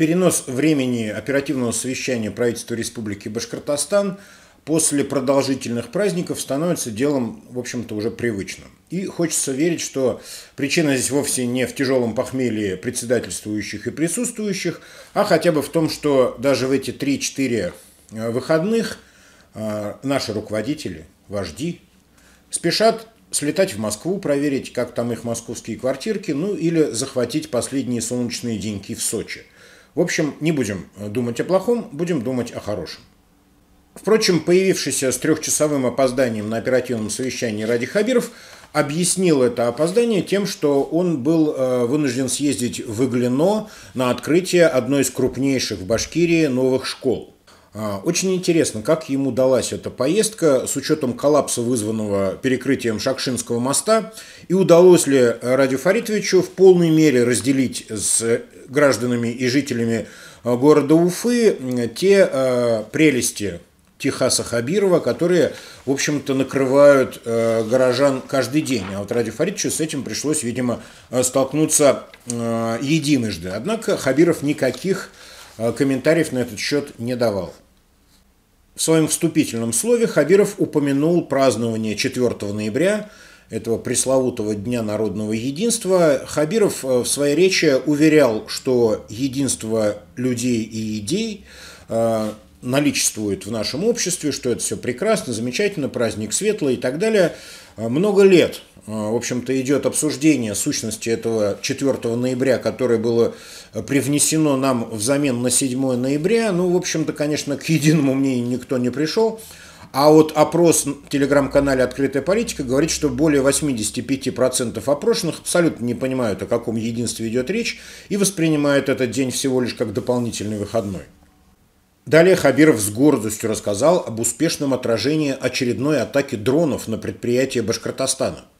перенос времени оперативного совещания правительства Республики Башкортостан после продолжительных праздников становится делом, в общем-то, уже привычным. И хочется верить, что причина здесь вовсе не в тяжелом похмелье председательствующих и присутствующих, а хотя бы в том, что даже в эти 3-4 э, выходных э, наши руководители, вожди, спешат слетать в Москву, проверить, как там их московские квартирки, ну или захватить последние солнечные деньки в Сочи. В общем, не будем э, думать о плохом, будем думать о хорошем. Впрочем, появившийся с трехчасовым опозданием на оперативном совещании Ради Хабиров объяснил это опоздание тем, что он был э, вынужден съездить в Иглино на открытие одной из крупнейших в Башкирии новых школ. А, очень интересно, как ему далась эта поездка с учетом коллапса, вызванного перекрытием Шакшинского моста, и удалось ли Радио Фаритовичу в полной мере разделить с гражданами и жителями э, города Уфы э, те э, прелести Техаса Хабирова, которые, в общем-то, накрывают горожан каждый день. А вот Ради Фаридовичу с этим пришлось, видимо, столкнуться единожды. Однако Хабиров никаких комментариев на этот счет не давал. В своем вступительном слове Хабиров упомянул празднование 4 ноября – этого пресловутого Дня народного единства, Хабиров э, в своей речи уверял, что единство людей и идей э, наличествует в нашем обществе, что это все прекрасно, замечательно, праздник светлый и так далее. Э, много лет, в общем-то, идет обсуждение сущности этого 4 ноября, которое было привнесено нам взамен на 7 ноября. Ну, в общем-то, конечно, к единому мнению никто не пришел. А вот опрос в телеграм-канале «Открытая политика» говорит, что более 85% опрошенных абсолютно не понимают, о каком единстве идет речь, и воспринимают этот день всего лишь как дополнительный выходной. Далее Хабиров с гордостью рассказал об успешном отражении очередной атаки дронов на предприятие Башкортостана –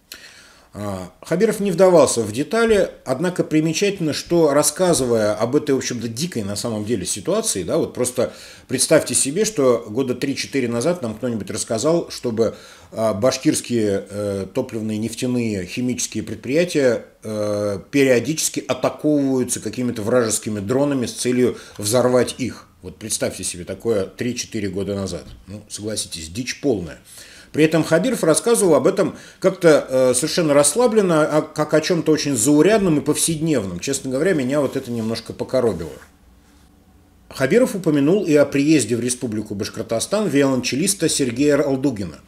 а, Хабиров не вдавался в детали, однако примечательно, что рассказывая об этой, в общем-то, дикой на самом деле ситуации, да, вот просто представьте себе, что года 3-4 назад нам кто-нибудь рассказал, чтобы а, башкирские э, топливные, нефтяные, химические предприятия э, периодически атаковываются какими-то вражескими дронами с целью взорвать их. Вот представьте себе такое 3-4 года назад. Ну, согласитесь, дичь полная. При этом Хабиров рассказывал об этом как-то э, совершенно расслабленно, а, как о чем-то очень заурядном и повседневном. Честно говоря, меня вот это немножко покоробило. Хабиров упомянул и о приезде в Республику Башкортостан виолончелиста Сергея Алдугина,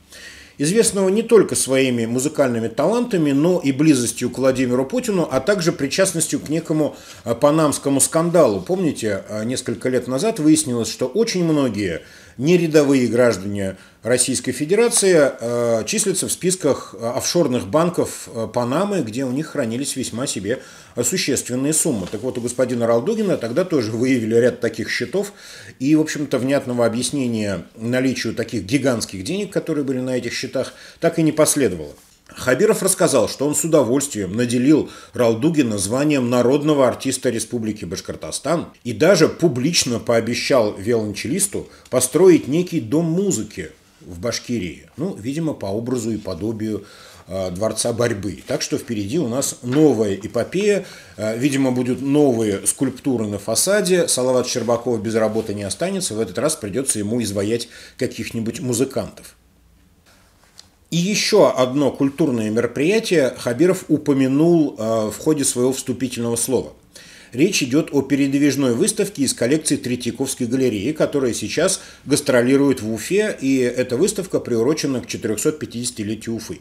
известного не только своими музыкальными талантами, но и близостью к Владимиру Путину, а также причастностью к некому э, панамскому скандалу. Помните, э, несколько лет назад выяснилось, что очень многие не рядовые граждане Российской Федерации а числятся в списках а, офшорных банков а, Панамы, где у них хранились весьма себе существенные суммы. Так вот, у господина Ралдугина тогда тоже выявили ряд таких счетов, и, в общем-то, внятного объяснения наличию таких гигантских денег, которые были на этих счетах, так и не последовало. Хабиров рассказал, что он с удовольствием наделил Ралдугина званием народного артиста Республики Башкортостан и даже публично пообещал виолончелисту построить некий дом музыки в Башкирии. Ну, видимо, по образу и подобию э, Дворца борьбы. Так что впереди у нас новая эпопея. Э, видимо, будут новые скульптуры на фасаде. Салават Щербакова без работы не останется. В этот раз придется ему изваять каких-нибудь музыкантов. И еще одно культурное мероприятие Хабиров упомянул э, в ходе своего вступительного слова. Речь идет о передвижной выставке из коллекции Третьяковской галереи, которая сейчас гастролирует в Уфе, и эта выставка приурочена к 450-летию Уфы.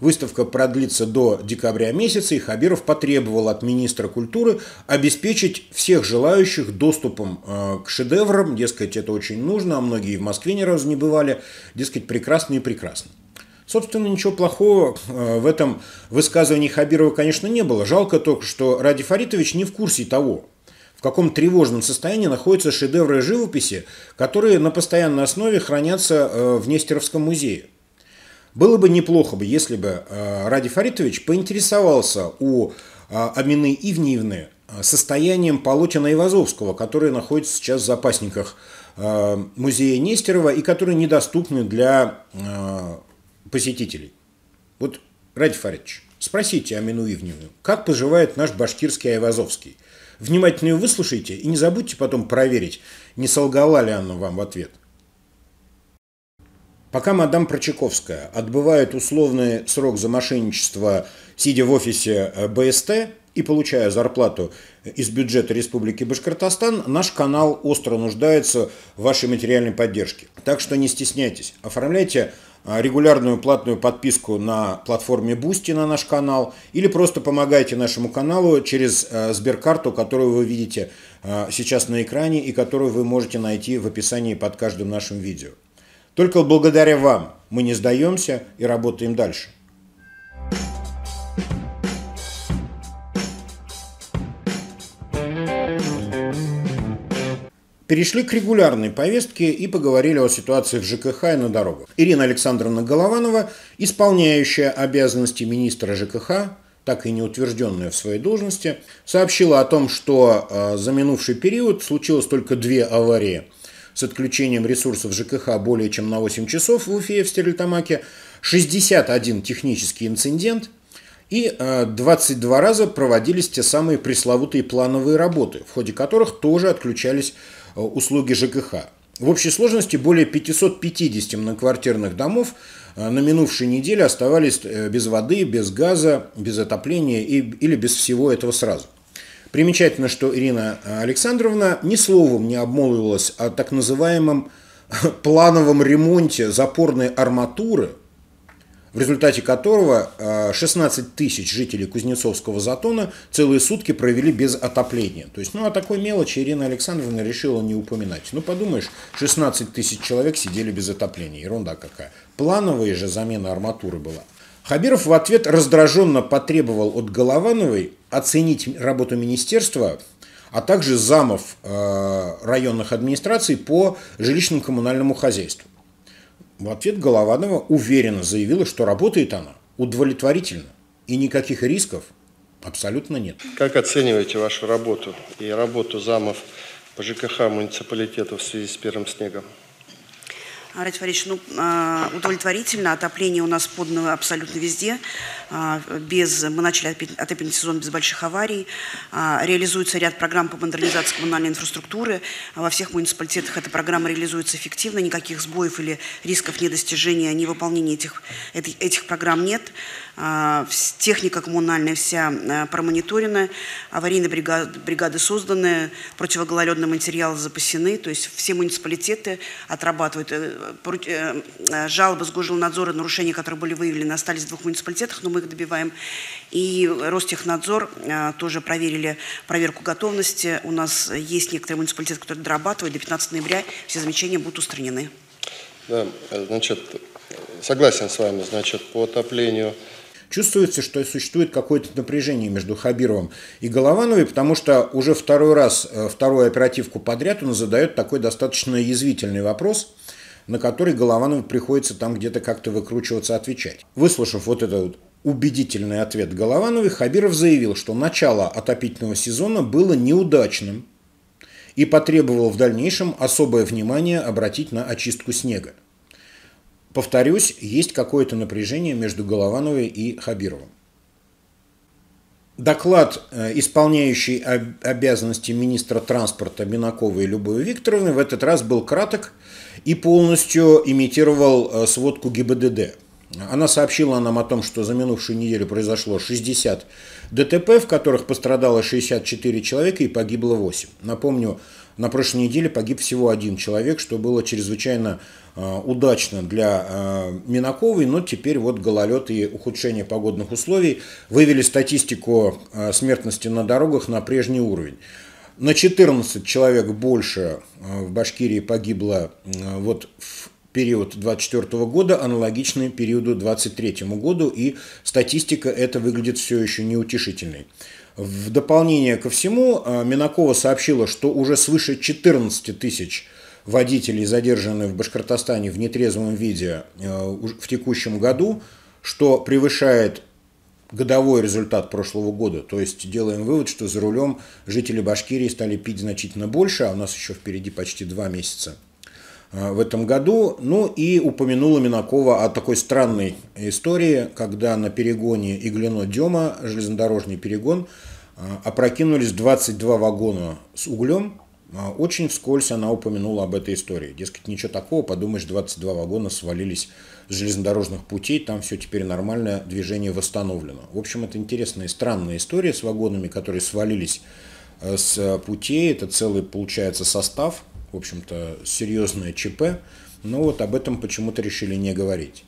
Выставка продлится до декабря месяца, и Хабиров потребовал от министра культуры обеспечить всех желающих доступом э, к шедеврам. Дескать, это очень нужно, а многие в Москве ни разу не бывали. Дескать, прекрасно и прекрасно. Собственно, ничего плохого э, в этом высказывании Хабирова, конечно, не было. Жалко только, что Ради Фаритович не в курсе того, в каком тревожном состоянии находятся шедевры живописи, которые на постоянной основе хранятся э, в Нестеровском музее. Было бы неплохо, бы, если бы э, Ради Фаритович поинтересовался у Амины Ивниевны состоянием полотен Ивазовского, которые находятся сейчас в запасниках музея Нестерова и которые недоступны для посетителей. Вот, Ради Фаридович, спросите Амину Ивневну, как поживает наш башкирский Айвазовский. Внимательно ее выслушайте и не забудьте потом проверить, не солгала ли она вам в ответ. Пока мадам Прочаковская отбывает условный срок за мошенничество, сидя в офисе э, БСТ и получая зарплату э, из бюджета Республики Башкортостан, наш канал остро нуждается в вашей материальной поддержке. Так что не стесняйтесь, оформляйте а, регулярную платную подписку на платформе Boosty на наш канал или просто помогайте нашему каналу через э, Сберкарту, которую вы видите э, сейчас на экране и которую вы можете найти в описании под каждым нашим видео. Только благодаря вам мы не сдаемся и работаем дальше. перешли к регулярной повестке и поговорили о ситуации в ЖКХ и на дорогах. Ирина Александровна Голованова, исполняющая обязанности министра ЖКХ, так и не утвержденная в своей должности, сообщила о том, что э, за минувший период случилось только две аварии с отключением ресурсов ЖКХ более чем на 8 часов в Уфе и в Стерлитамаке, 61 технический инцидент – и 22 э, раза проводились те самые пресловутые плановые работы, в ходе которых тоже отключались Э, услуги ЖКХ. В общей сложности более 550 многоквартирных домов э, на минувшей неделе оставались э, без воды, без газа, без отопления и, или без всего этого сразу. Примечательно, что Ирина Александровна ни словом не обмолвилась о так называемом плановом ремонте запорной арматуры – в результате которого 16 э, тысяч жителей Кузнецовского затона целые сутки провели без отопления. То есть, ну, о такой мелочи Ирина Александровна решила не упоминать. Ну, подумаешь, 16 тысяч человек сидели без отопления. Ерунда какая. Плановая же замена арматуры была. Хабиров в ответ раздраженно потребовал от Головановой оценить работу министерства, а также замов э, районных администраций по жилищно-коммунальному хозяйству. В ответ Голованова уверенно заявила, что работает она удовлетворительно и никаких рисков абсолютно нет. Как оцениваете вашу работу и работу замов по ЖКХ муниципалитета в связи с первым снегом? Ради Фарич, ну, а, удовлетворительно. Отопление у нас подано абсолютно везде. А, без, мы начали отопительный сезон без больших аварий. А, реализуется ряд программ по модернизации коммунальной инфраструктуры. Во всех муниципалитетах эта программа реализуется эффективно. Никаких сбоев или рисков недостижения, невыполнения этих, этих программ нет. Техника коммунальная вся промониторена. Аварийные бригады, бригады созданы. Противогололедные материалы запасены. То есть все муниципалитеты отрабатывают э, Э, э, жалобы с Гожелнадзора, нарушения, которые были выявлены, остались в двух муниципалитетах, но мы их добиваем. И Ростехнадзор э, тоже проверили проверку готовности. У нас есть некоторые муниципалитеты, которые дорабатывают. До 15 ноября все замечания будут устранены. Да, значит, согласен с вами, значит, по отоплению. Чувствуется, что существует какое-то напряжение между Хабировым и Головановой, потому что уже второй раз, вторую оперативку подряд он задает такой достаточно язвительный вопрос – на который Голованову приходится там где-то как-то выкручиваться отвечать. Выслушав вот этот вот убедительный ответ Головановой, Хабиров заявил, что начало отопительного сезона было неудачным и потребовал в дальнейшем особое внимание обратить на очистку снега. Повторюсь, есть какое-то напряжение между Головановой и Хабировым. Доклад, э, исполняющий обязанности министра транспорта Минаковой Любови Викторовны, в этот раз был краток и полностью имитировал э, сводку ГИБДД. Она сообщила нам о том, что за минувшую неделю произошло 60 ДТП, в которых пострадало 64 человека и погибло 8. Напомню, на прошлой неделе погиб всего один человек, что было чрезвычайно э, удачно для э, Минаковой, но теперь вот гололед и ухудшение погодных условий вывели статистику э, смертности на дорогах на прежний уровень. На 14 человек больше в Башкирии погибло вот в период 2024 года аналогичный периоду 2023 году, и статистика это выглядит все еще неутешительной. В дополнение ко всему, а, Минакова сообщила, что уже свыше 14 тысяч водителей задержаны в Башкортостане в нетрезвом виде а, в текущем году, что превышает годовой результат прошлого года. То есть делаем вывод, что за рулем жители Башкирии стали пить значительно больше, а у нас еще впереди почти два месяца Э, в этом году. Ну и упомянула Минакова о такой странной истории, когда на перегоне Иглино-Дема, железнодорожный перегон, э, опрокинулись 22 вагона с углем. Э, очень вскользь она упомянула об этой истории. Дескать, ничего такого, подумаешь, 22 вагона свалились с железнодорожных путей, там все теперь нормальное движение восстановлено. В общем, это интересная и странная история с вагонами, которые свалились с путей. Это целый, получается, состав – в общем-то, серьезное ЧП, но вот об этом почему-то решили не говорить.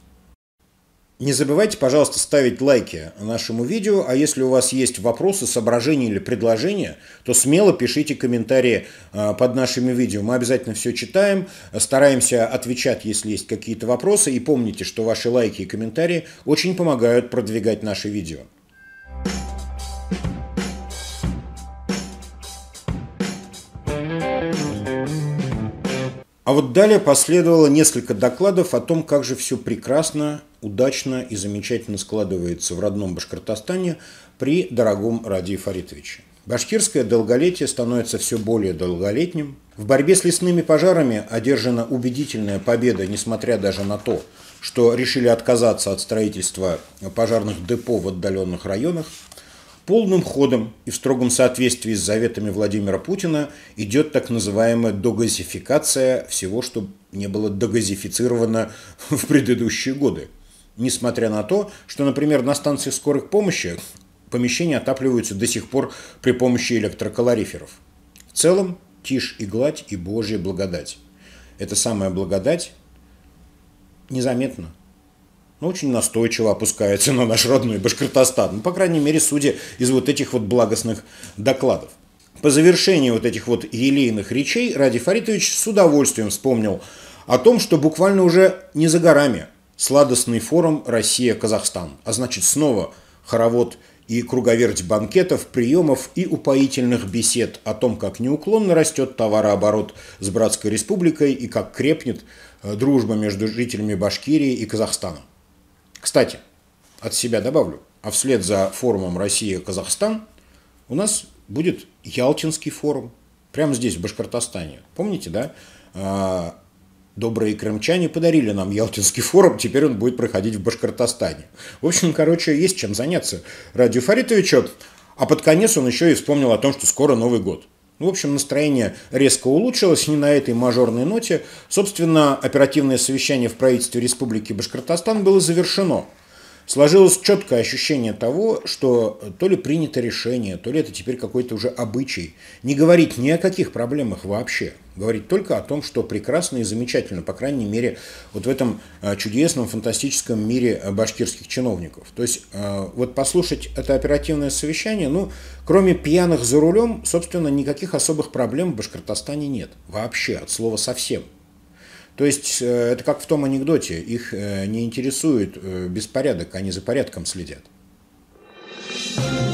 Не забывайте, пожалуйста, ставить лайки нашему видео, а если у вас есть вопросы, соображения или предложения, то смело пишите комментарии а, под нашими видео. Мы обязательно все читаем, стараемся отвечать, если есть какие-то вопросы. И помните, что ваши лайки и комментарии очень помогают продвигать наши видео. А вот далее последовало несколько докладов о том, как же все прекрасно, удачно и замечательно складывается в родном Башкортостане при дорогом Ради Фаритовиче. Башкирское долголетие становится все более долголетним. В борьбе с лесными пожарами одержана убедительная победа, несмотря даже на то, что решили отказаться от строительства пожарных депо в отдаленных районах полным ходом и в строгом соответствии с заветами Владимира Путина идет так называемая догазификация всего, что не было догазифицировано в предыдущие годы. Несмотря на то, что, например, на станциях скорой помощи помещения отапливаются до сих пор при помощи электрокалориферов. В целом, тишь и гладь и Божья благодать. Эта самая благодать незаметна ну, очень настойчиво опускается на наш родной Башкортостан. Ну, по крайней мере, судя из вот этих вот благостных докладов. По завершении вот этих вот елейных речей Ради Фаритович с удовольствием вспомнил о том, что буквально уже не за горами сладостный форум «Россия-Казахстан», а значит снова хоровод и круговерть банкетов, приемов и упоительных бесед о том, как неуклонно растет товарооборот с Братской Республикой и как крепнет э, дружба между жителями Башкирии и Казахстана. Кстати, от себя добавлю, а вслед за форумом «Россия-Казахстан» у нас будет Ялтинский форум, прямо здесь, в Башкортостане. Помните, да? А, добрые крымчане подарили нам Ялтинский форум, теперь он будет проходить в Башкортостане. В общем, короче, есть чем заняться Радио Фаритовичу. А под конец он еще и вспомнил о том, что скоро Новый год. Ну, в общем, настроение резко улучшилось, не на этой мажорной ноте. Собственно, оперативное совещание в правительстве Республики Башкортостан было завершено сложилось четкое ощущение того, что э, то ли принято решение, то ли это теперь какой-то уже обычай. Не говорить ни о каких проблемах вообще. Говорить только о том, что прекрасно и замечательно, по крайней мере, вот в этом э, чудесном, фантастическом мире э, башкирских чиновников. То есть вот послушать это оперативное совещание, ну, кроме пьяных за рулем, собственно, никаких особых проблем в Башкортостане нет. Вообще, от слова совсем. То есть э, это как в том анекдоте, их э, не интересует э, беспорядок, они за порядком следят. thank you